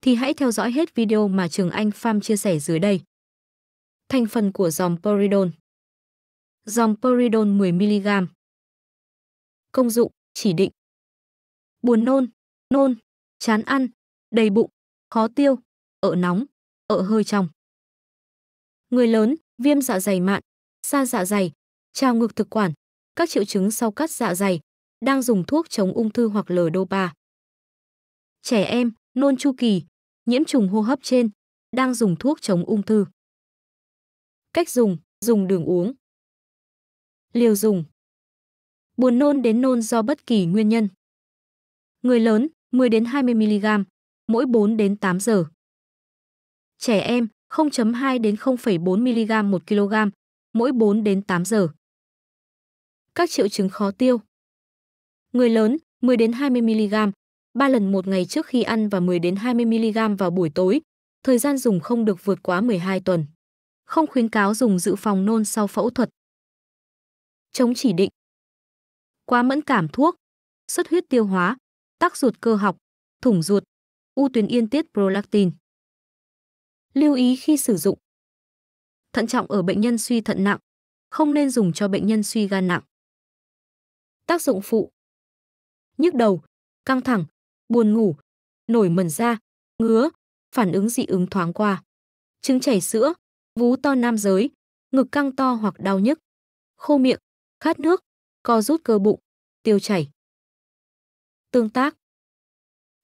thì hãy theo dõi hết video mà Trường Anh Pham chia sẻ dưới đây. Thành phần của dòng Peridone, Dòng Peridone 10mg Công dụng, chỉ định Buồn nôn, nôn, chán ăn, đầy bụng, khó tiêu, ợ nóng, ợ hơi trong. Người lớn, viêm dạ dày mạn, xa dạ dày, trào ngược thực quản, các triệu chứng sau cắt dạ dày, đang dùng thuốc chống ung thư hoặc lờ dopa. Trẻ em, nôn chu kỳ, nhiễm trùng hô hấp trên, đang dùng thuốc chống ung thư. Cách dùng, dùng đường uống. Liều dùng. Buồn nôn đến nôn do bất kỳ nguyên nhân. Người lớn, 10 đến 20 mg, mỗi 4 đến 8 giờ. Trẻ em, 0.2 đến 0.4 mg 1 kg, mỗi 4 đến 8 giờ. Các triệu chứng khó tiêu. Người lớn, 10 đến 20 mg, 3 lần một ngày trước khi ăn và 10 đến 20mg vào buổi tối. Thời gian dùng không được vượt quá 12 tuần. Không khuyến cáo dùng dự phòng nôn sau phẫu thuật. Chống chỉ định. Quá mẫn cảm thuốc, xuất huyết tiêu hóa, tắc ruột cơ học, thủng ruột, u tuyến yên tiết prolactin. Lưu ý khi sử dụng. Thận trọng ở bệnh nhân suy thận nặng, không nên dùng cho bệnh nhân suy gan nặng. Tác dụng phụ. Nhức đầu, căng thẳng, buồn ngủ, nổi mẩn da, ngứa, phản ứng dị ứng thoáng qua. Trứng chảy sữa, vú to nam giới, ngực căng to hoặc đau nhức, khô miệng, khát nước, co rút cơ bụng, tiêu chảy. Tương tác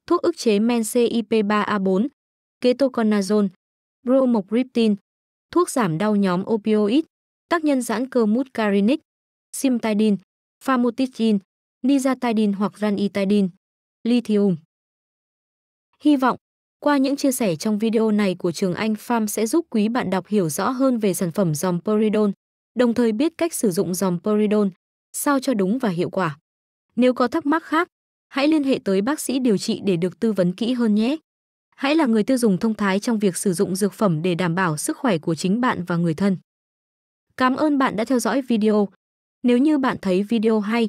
Thuốc ức chế men CYP3A4, ketoconazole, bromocriptin, thuốc giảm đau nhóm opioid, tác nhân giãn cơ muscarinic, simtidine, famotidine, nizatidine hoặc ranitidine lithium. Hy vọng, qua những chia sẻ trong video này của Trường Anh Farm sẽ giúp quý bạn đọc hiểu rõ hơn về sản phẩm dòng Peridon, đồng thời biết cách sử dụng dòng Peridon, sao cho đúng và hiệu quả. Nếu có thắc mắc khác, hãy liên hệ tới bác sĩ điều trị để được tư vấn kỹ hơn nhé. Hãy là người tiêu dùng thông thái trong việc sử dụng dược phẩm để đảm bảo sức khỏe của chính bạn và người thân. Cảm ơn bạn đã theo dõi video. Nếu như bạn thấy video hay,